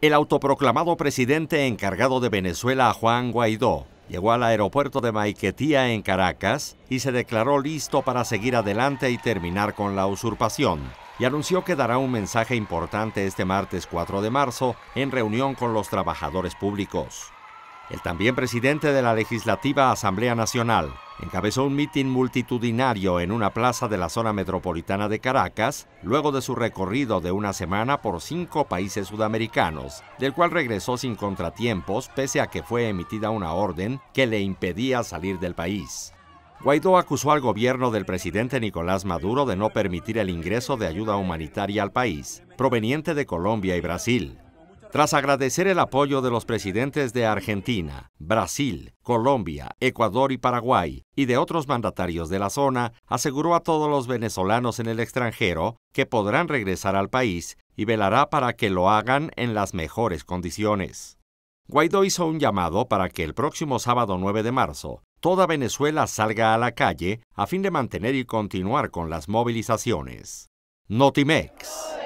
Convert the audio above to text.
El autoproclamado presidente encargado de Venezuela, Juan Guaidó, llegó al aeropuerto de Maiquetía en Caracas y se declaró listo para seguir adelante y terminar con la usurpación, y anunció que dará un mensaje importante este martes 4 de marzo en reunión con los trabajadores públicos. El también presidente de la legislativa Asamblea Nacional encabezó un mitin multitudinario en una plaza de la zona metropolitana de Caracas, luego de su recorrido de una semana por cinco países sudamericanos, del cual regresó sin contratiempos pese a que fue emitida una orden que le impedía salir del país. Guaidó acusó al gobierno del presidente Nicolás Maduro de no permitir el ingreso de ayuda humanitaria al país, proveniente de Colombia y Brasil, tras agradecer el apoyo de los presidentes de Argentina, Brasil, Colombia, Ecuador y Paraguay, y de otros mandatarios de la zona, aseguró a todos los venezolanos en el extranjero que podrán regresar al país y velará para que lo hagan en las mejores condiciones. Guaidó hizo un llamado para que el próximo sábado 9 de marzo toda Venezuela salga a la calle a fin de mantener y continuar con las movilizaciones. Notimex.